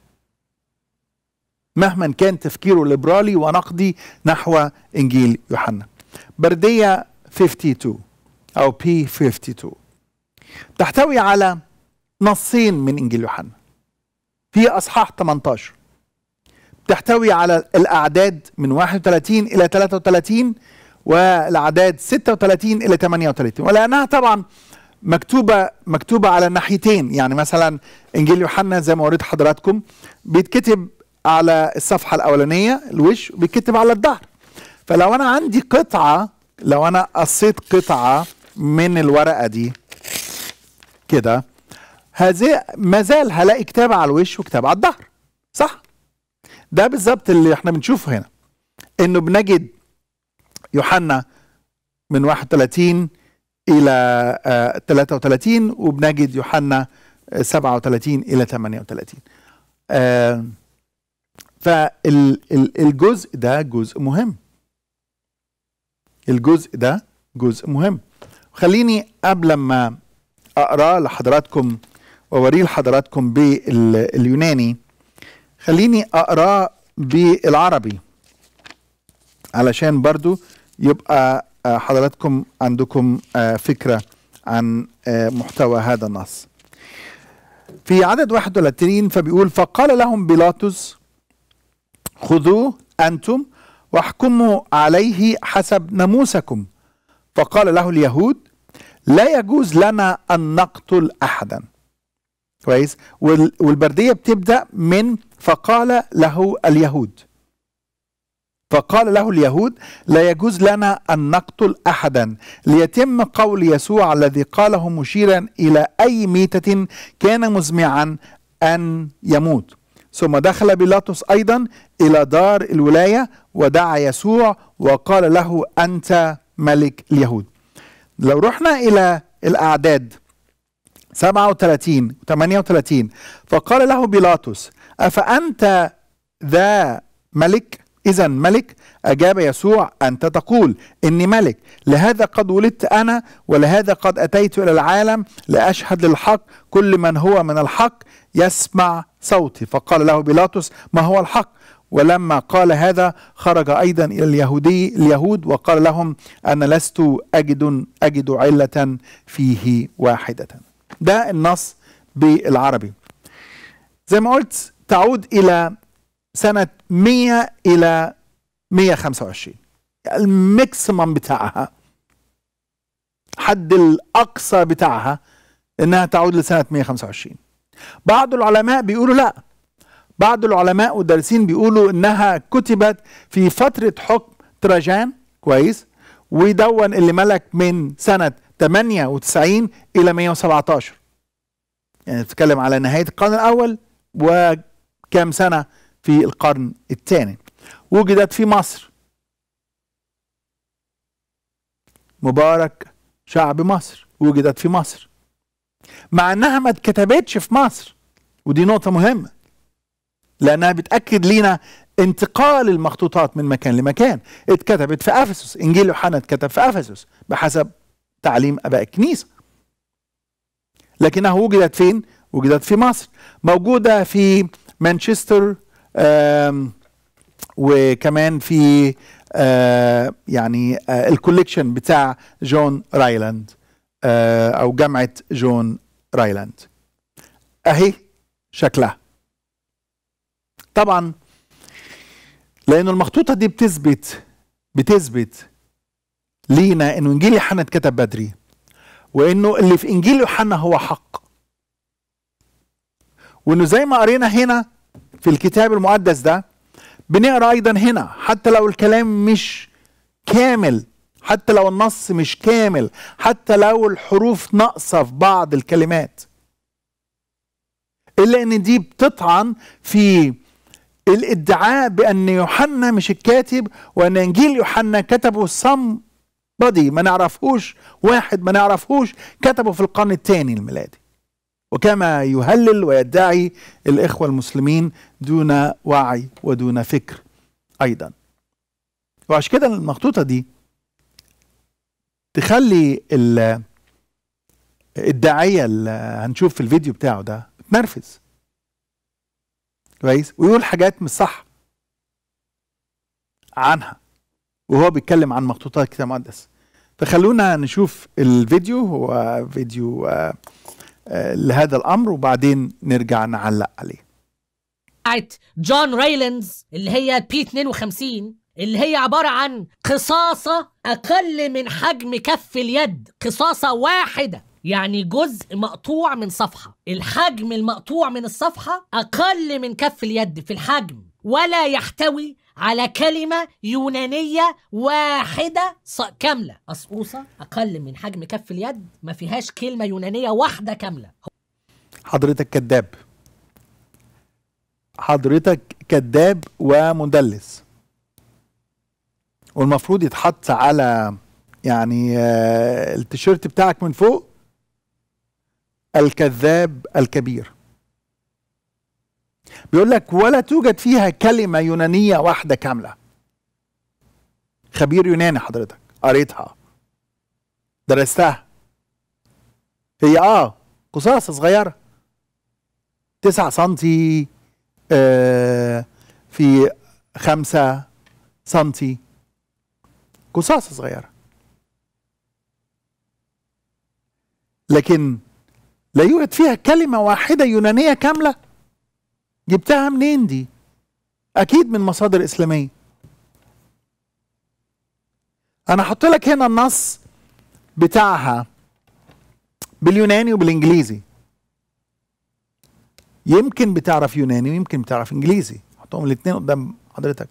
مهما كان تفكيره ليبرالي ونقدي نحو انجيل يوحنا بردية 52 او بي 52 تحتوي على نصين من انجيل يوحنا في اصحاح 18 تحتوي على الأعداد من 31 إلى 33 والأعداد 36 إلى 38 ولأنها طبعا مكتوبة مكتوبة على الناحيتين يعني مثلا إنجيل يوحنا زي ما وريت حضراتكم بيتكتب على الصفحة الأولانية الوش وبيتكتب على الظهر فلو أنا عندي قطعة لو أنا قصيت قطعة من الورقة دي كده هذه ما زال هلاقي كتاب على الوش وكتاب على الظهر صح ده بالظبط اللي احنا بنشوفه هنا انه بنجد يوحنا من 31 الى 33 آه، وبنجد يوحنا 37 آه، الى 38 آه، فالجزء ده جزء مهم الجزء ده جزء مهم خليني قبل ما اقرا لحضراتكم واوريه لحضراتكم باليوناني خليني اقراه بالعربي علشان برضو يبقى آه، حضراتكم عندكم آه، فكرة عن آه، محتوى هذا النص في عدد 31 فبيقول فقال لهم بيلاطس خذوه أنتم واحكموا عليه حسب ناموسكم فقال له اليهود لا يجوز لنا أن نقتل أحدا كويس والبرديه بتبدا من فقال له اليهود فقال له اليهود لا يجوز لنا ان نقتل احدا ليتم قول يسوع الذي قاله مشيرا الى اي ميته كان مزمعا ان يموت ثم دخل بيلاطس ايضا الى دار الولايه ودعا يسوع وقال له انت ملك اليهود لو رحنا الى الاعداد 37 38 فقال له بيلاطس أفأنت ذا ملك إذا ملك أجاب يسوع أنت تقول إني ملك لهذا قد ولدت أنا ولهذا قد أتيت إلى العالم لأشهد للحق كل من هو من الحق يسمع صوتي فقال له بيلاطس ما هو الحق ولما قال هذا خرج أيضا إلى اليهودي اليهود وقال لهم أنا لست أجد أجد علة فيه واحدة ده النص بالعربي زي ما قلت تعود إلى سنة 100 إلى 125 الماكسيمم بتاعها حد الأقصى بتاعها إنها تعود لسنة 125 بعض العلماء بيقولوا لأ بعض العلماء والدارسين بيقولوا انها كتبت في فترة حكم تراجان كويس ودون اللي ملك من سنة 98 إلى 117 يعني نتكلم على نهاية القرن الأول وكام سنة في القرن الثاني وجدت في مصر مبارك شعب مصر وجدت في مصر مع انها ما اتكتبتش في مصر ودي نقطة مهمة لانها بتأكد لينا انتقال المخطوطات من مكان لمكان اتكتبت في افسس انجيل يوحنا اتكتب في افسس بحسب تعليم اباء الكنيسه لكنها وجدت فين وجدت في مصر موجوده في مانشستر وكمان في آه يعني آه الكوليكشن بتاع جون رايلاند آه او جامعه جون رايلاند اهي شكلها طبعا لان المخطوطه دي بتثبت بتثبت لينا انه انجيل يوحنا اتكتب بدري وانه اللي في انجيل يوحنا هو حق وانه زي ما قرينا هنا في الكتاب المقدس ده بنقرا ايضا هنا حتى لو الكلام مش كامل حتى لو النص مش كامل حتى لو الحروف ناقصه في بعض الكلمات الا ان دي بتطعن في الادعاء بان يوحنا مش الكاتب وان انجيل يوحنا كتبه some بادي ما نعرفهوش واحد ما نعرفهوش كتبه في القرن الثاني الميلادي وكما يهلل ويدعي الإخوة المسلمين دون وعي ودون فكر أيضا وعشان كده المخطوطة دي تخلي الداعية اللي هنشوف في الفيديو بتاعه ده تنرفز كويس ويقول حاجات مش صح عنها وهو بيتكلم عن مخطوطات الكتاب المقدس فخلونا نشوف الفيديو هو فيديو آه، آه، لهذا الامر وبعدين نرجع نعلق عليه بتاعت جون ريلينز اللي هي بي 52 اللي هي عبارة عن قصاصة أقل من حجم كف اليد قصاصة واحدة يعني جزء مقطوع من صفحة الحجم المقطوع من الصفحة أقل من كف اليد في الحجم ولا يحتوي على كلمة يونانية واحدة كاملة أسقوصة أقل من حجم كف اليد ما فيهاش كلمة يونانية واحدة كاملة حضرتك كذاب حضرتك كذاب ومدلس والمفروض يتحط على يعني آه، التيشيرت بتاعك من فوق الكذاب الكبير بيقول لك ولا توجد فيها كلمة يونانية واحدة كاملة خبير يوناني حضرتك قريتها درستها هي اه قصاصة صغيرة تسعة سنتي آه في خمسة سنتي قصاصة صغيرة لكن لا يوجد فيها كلمة واحدة يونانية كاملة جبتها منين دي اكيد من مصادر اسلاميه انا هحط لك هنا النص بتاعها باليوناني وبالانجليزي يمكن بتعرف يوناني ويمكن بتعرف انجليزي حطهم الاثنين قدام حضرتك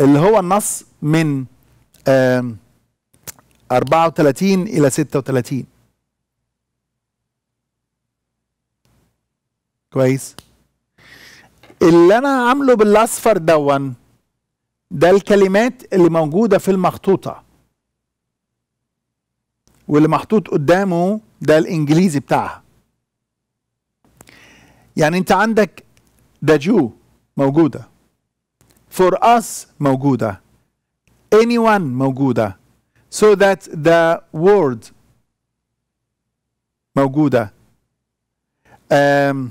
اللي هو النص من 34 الى 36 كويس اللي انا عامله بالاصفر دون ده الكلمات اللي موجوده في المخطوطه واللي محطوط قدامه ده الانجليزي بتاعها يعني انت عندك the Jew موجوده فور اس موجوده وان موجوده so that the word موجوده um,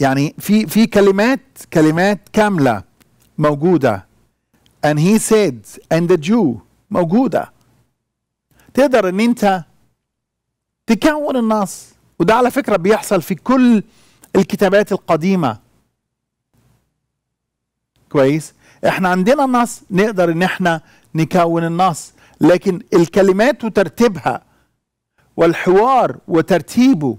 يعني في في كلمات كلمات كامله موجوده and he said and the Jew موجوده تقدر ان انت تكون النص وده على فكره بيحصل في كل الكتابات القديمه كويس احنا عندنا النص نقدر ان احنا نكون النص لكن الكلمات وترتيبها والحوار وترتيبه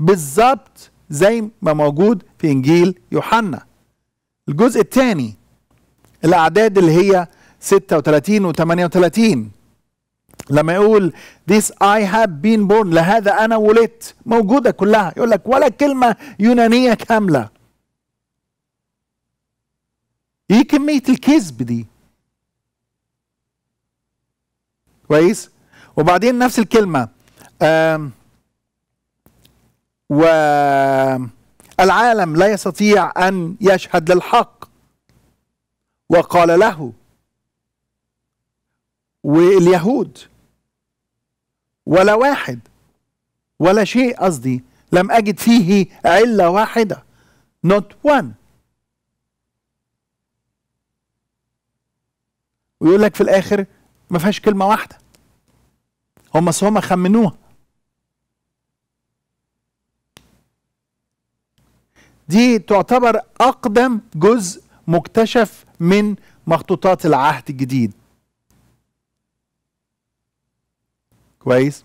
بالظبط زي ما موجود في انجيل يوحنا الجزء الثاني الاعداد اللي هي 36 و 38 لما يقول this I have been born لهذا أنا ولدت موجودة كلها يقول لك ولا كلمة يونانية كاملة ايه كمية الكذب دي كويس وبعدين نفس الكلمة آم والعالم لا يستطيع أن يشهد للحق وقال له واليهود ولا واحد ولا شيء قصدي لم أجد فيه علة واحدة not one ويقول لك في الآخر ما فيهاش كلمة واحدة هم بس هم خمنوها دي تعتبر أقدم جزء مكتشف من مخطوطات العهد الجديد كويس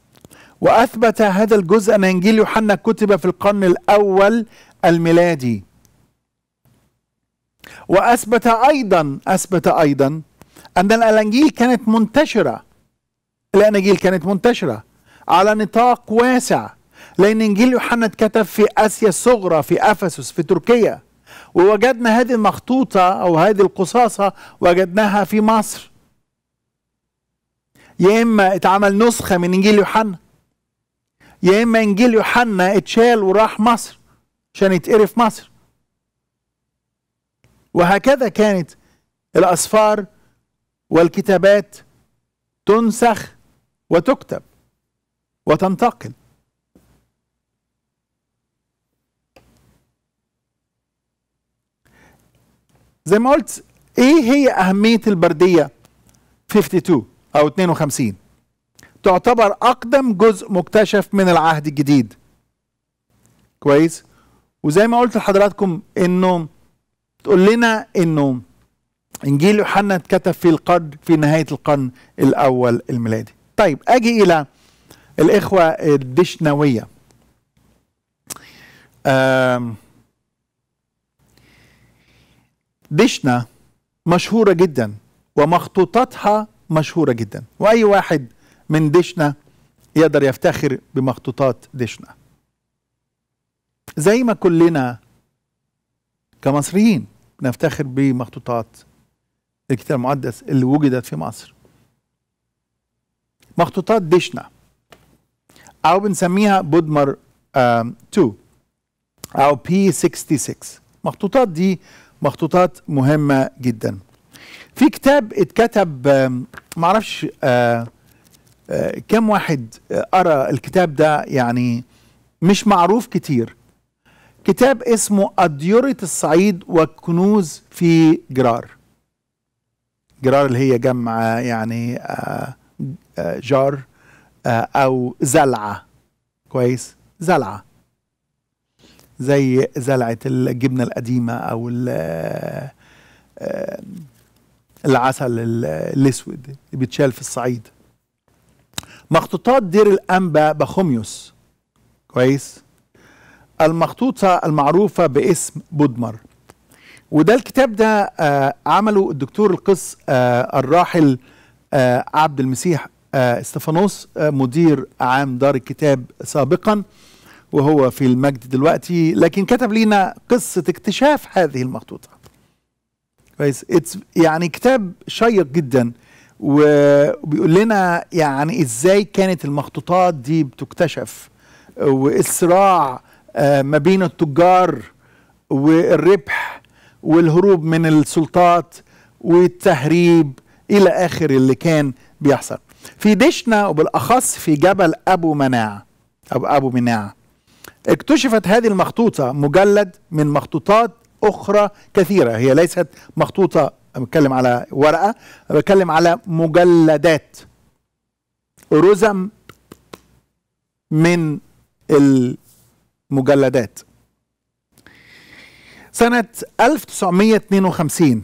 وأثبت هذا الجزء أن إنجيل يوحنا كتب في القرن الأول الميلادي وأثبت أيضا أثبت أيضا أن الانجيل كانت منتشرة الأناجيل كانت منتشرة على نطاق واسع لأن إنجيل يوحنا اتكتب في آسيا الصغرى في أفسس في تركيا ووجدنا هذه المخطوطة أو هذه القصاصة وجدناها في مصر يا إما اتعمل نسخة من إنجيل يوحنا يا إما إنجيل يوحنا اتشال وراح مصر عشان يتقري في مصر وهكذا كانت الأسفار والكتابات تنسخ وتكتب وتنتقل زي ما قلت ايه هي اهميه البرديه 52 او 52 تعتبر اقدم جزء مكتشف من العهد الجديد كويس وزي ما قلت لحضراتكم انه تقول لنا انه انجيل يوحنا اتكتب في القرن في نهايه القرن الاول الميلادي طيب اجي الى الاخوه الدشنويه آه بشنا مشهورة جدا ومخطوطاتها مشهورة جدا وأي واحد من دشنا يقدر يفتخر بمخطوطات دشنا زي ما كلنا كمصريين نفتخر بمخطوطات الكتاب المقدس اللي وجدت في مصر مخطوطات دشنا أو بنسميها بودمر 2 أو بي 66 المخطوطات دي مخطوطات مهمه جدا في كتاب اتكتب معرفش آه، آه، كم واحد آه، قرا الكتاب ده يعني مش معروف كتير كتاب اسمه أديرة الصعيد والكنوز في جرار جرار اللي هي جمع يعني جار أو زلعة كويس زلعة زي زلعه الجبنه القديمه او آه، آه، العسل الاسود اللي بيتشال في الصعيد مخطوطات دير الانبا بخوميوس كويس المخطوطه المعروفه باسم بودمر وده الكتاب ده آه، عمله الدكتور القس الراحل عبد المسيح استفانوس مدير عام دار الكتاب سابقا وهو في المجد دلوقتي لكن كتب لنا قصة اكتشاف هذه المخطوطة كويس يعني كتاب شيق جدا وبيقول لنا يعني ازاي كانت المخطوطات دي بتكتشف والصراع آه، ما بين التجار والربح والهروب من السلطات والتهريب الى اخر اللي كان بيحصل في دشنا وبالاخص في جبل ابو مناع او ابو مناع اكتشفت هذه المخطوطة مجلد من مخطوطات أخرى كثيرة هي ليست مخطوطة بتكلم على ورقة بتكلم على مجلدات رزم من المجلدات سنة 1952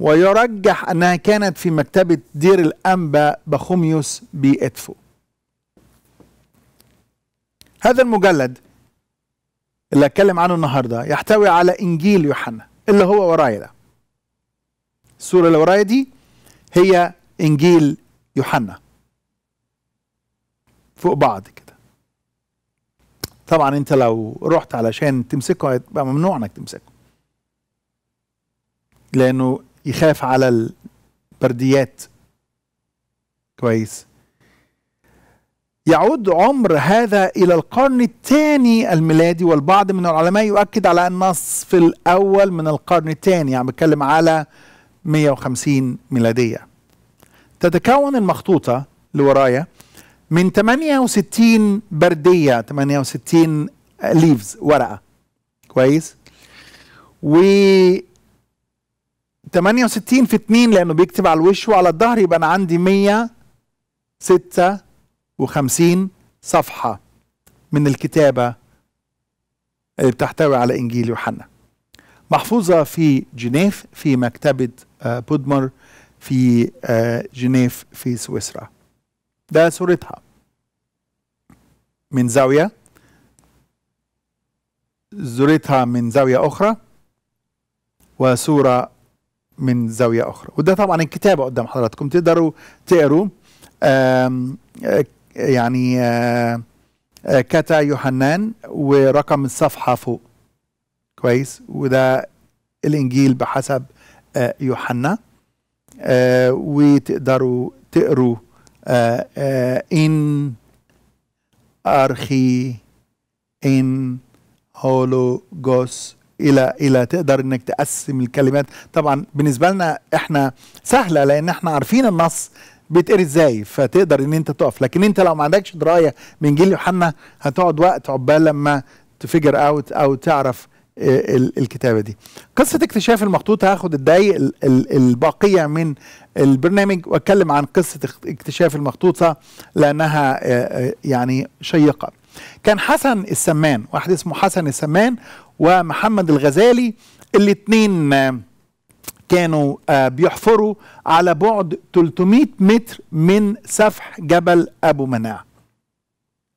ويرجح أنها كانت في مكتبة دير الأنبا بخوميوس بإدفو هذا المجلد اللي هتكلم عنه النهارده يحتوي على انجيل يوحنا اللي هو ورايا ده الصوره اللي ورايا دي هي انجيل يوحنا فوق بعض كده طبعا انت لو رحت علشان تمسكه هيبقى ممنوع انك تمسكه لانه يخاف على البرديات كويس يعود عمر هذا إلى القرن الثاني الميلادي والبعض من العلماء يؤكد على أن في الأول من القرن الثاني يعني بتكلم على 150 ميلادية تتكون المخطوطة اللي ورايا من 68 بردية 68 ليفز ورقة كويس و 68 في 2 لانه بيكتب على الوش وعلى الظهر يبقى انا عندي 106 وخمسين صفحة من الكتابة اللي بتحتوي على إنجيل يوحنا محفوظة في جنيف في مكتبة آه، بودمر في آه، جنيف في سويسرا ده صورتها من زاوية زورتها من زاوية أخرى وصورة من زاوية أخرى وده طبعا الكتابة قدام حضراتكم تقدروا تقروا يعني آه، آه، كتا يوحنان ورقم الصفحة فوق كويس وده الإنجيل بحسب آه، يوحنا وتقدروا تقروا إن أرخي إن جوس الى الى تقدر انك تقسم الكلمات طبعا بالنسبه لنا احنا سهله لان احنا عارفين النص بيتقري ازاي فتقدر ان انت تقف لكن انت لو ما عندكش درايه من جيل يوحنا هتقعد وقت عقبال لما تفجر اوت او تعرف آه، الكتابه دي قصه اكتشاف المخطوط هاخد الدقايق الباقيه من البرنامج واتكلم عن قصه اكتشاف المخطوطه لانها آه، آه، يعني شيقه كان حسن السمان واحد اسمه حسن السمان ومحمد الغزالي الاثنين كانوا آه، بيحفروا على بعد 300 متر من سفح جبل ابو مناع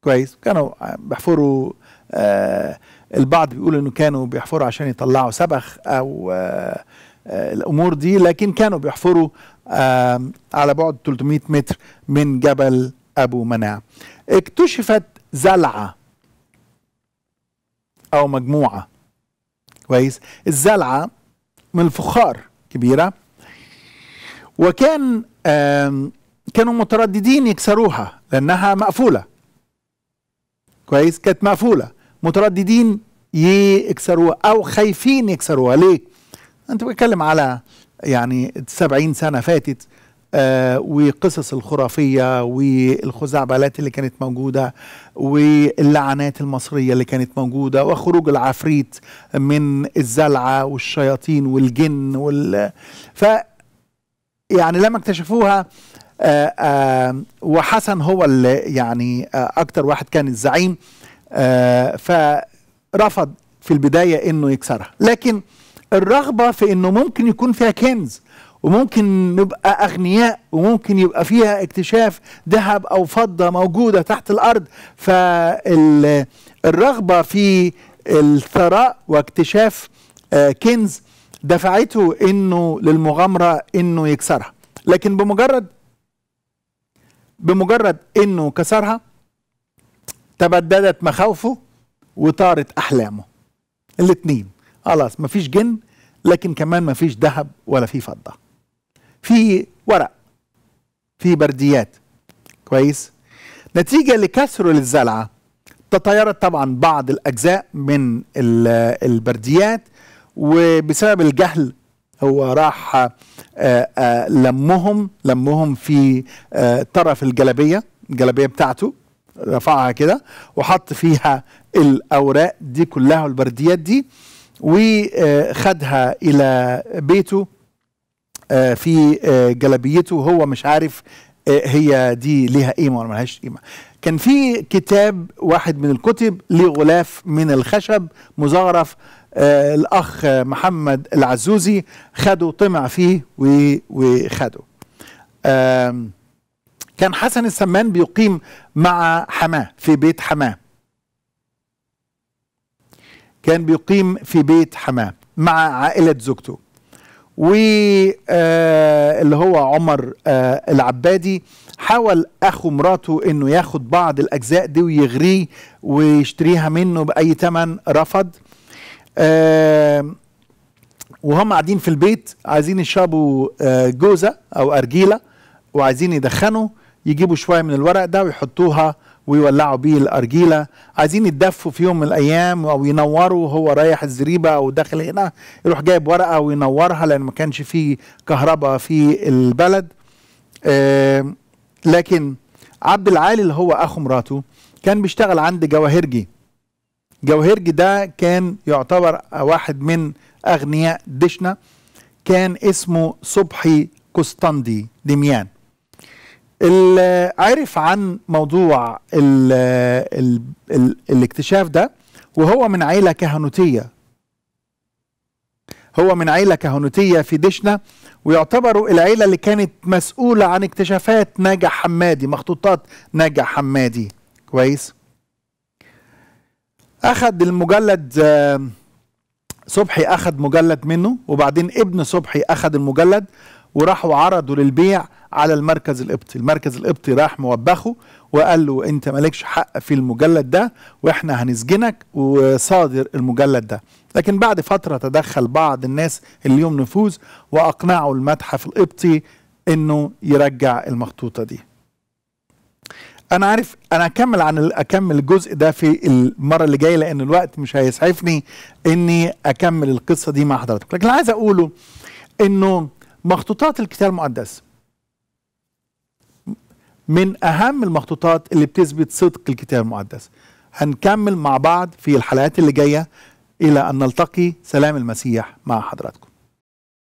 كويس كانوا آه، بيحفروا آه البعض بيقول انه كانوا بيحفروا عشان يطلعوا سبخ او آه آه الامور دي لكن كانوا بيحفروا آه على بعد 300 متر من جبل ابو مناع اكتشفت زلعه او مجموعه كويس الزلعه من الفخار كبيرة وكان كانوا مترددين يكسروها لأنها مقفولة كويس كانت مقفولة مترددين يكسروها أو خايفين يكسروها ليه؟ أنت بتكلم على يعني 70 سنة فاتت آه، وقصص الخرافية والخزعبلات اللي كانت موجودة واللعنات المصرية اللي كانت موجودة وخروج العفريت من الزلعة والشياطين والجن وال... ف يعني لما اكتشفوها آآ آه، آآ آه، وحسن هو اللي يعني اكتر واحد كان الزعيم فرفض في البدايه انه يكسرها لكن الرغبه في انه ممكن يكون فيها كنز وممكن نبقى اغنياء وممكن يبقى فيها اكتشاف ذهب او فضه موجوده تحت الارض فالرغبه في الثراء واكتشاف آه، كنز دفعته انه للمغامره انه يكسرها لكن بمجرد بمجرد انه كسرها تبددت مخاوفه وطارت احلامه الاثنين خلاص مفيش جن لكن كمان مفيش ذهب ولا في فضه في ورق في برديات كويس نتيجة لكسر الزلعة تطيرت طبعا بعض الأجزاء من البرديات وبسبب الجهل هو راح آه، آه، لمهم لمهم في آه، طرف الجلابية الجلابية بتاعته رفعها كده وحط فيها الأوراق دي كلها والبرديات دي وخدها إلى بيته آه، في آه، جلبيته هو مش عارف آه، هي دي ليها قيمه ولا ملهاش قيمه كان في كتاب واحد من الكتب ليه غلاف من الخشب مزغرف الاخ محمد العزوزي خده طمع فيه وخده كان حسن السمان بيقيم مع حماه في بيت حماه كان بيقيم في بيت حماه مع عائلة زوجته واللي آه، هو عمر آه، العبادي حاول اخو مراته انه ياخد بعض الاجزاء دي ويغريه ويشتريها منه باي ثمن رفض آه، وهم قاعدين في البيت عايزين يشربوا جوزه او ارجيله وعايزين يدخنوا يجيبوا شويه من الورق ده ويحطوها ويولعوا بيه الارجيله عايزين يتدفوا في يوم من الايام او ينوروا وهو رايح الزريبه او داخل هنا يروح جايب ورقه وينورها لان ما كانش فيه كهرباء في البلد لكن عبد العالي اللي هو اخو مراته كان بيشتغل عند جواهرجي جواهرجي ده كان يعتبر واحد من اغنياء دشنا كان اسمه صبحي قسطندي دميان اللي عرف عن موضوع الـ الـ الـ الاكتشاف ده وهو من عيلة كهنوتية هو من عيلة كهنوتية في دشنة ويعتبروا العيلة اللي كانت مسؤولة عن اكتشافات ناجح حمادي مخطوطات ناجح حمادي كويس أخذ المجلد صبحي أخذ مجلد منه وبعدين ابن صبحي أخذ المجلد وراحوا عرضوا للبيع على المركز القبطي المركز القبطي راح موبخه وقال له انت مالكش حق في المجلد ده واحنا هنسجنك وصادر المجلد ده لكن بعد فترة تدخل بعض الناس اللي يوم نفوذ واقنعوا المتحف القبطي انه يرجع المخطوطة دي انا عارف انا اكمل عن اكمل الجزء ده في المره اللي جايه لان الوقت مش هيسعفني اني اكمل القصه دي مع حضرتك لكن اللي عايز اقوله انه مخطوطات الكتاب المقدس من أهم المخطوطات اللي بتثبت صدق الكتاب المقدس هنكمل مع بعض في الحلقات اللي جاية إلى أن نلتقي سلام المسيح مع حضراتكم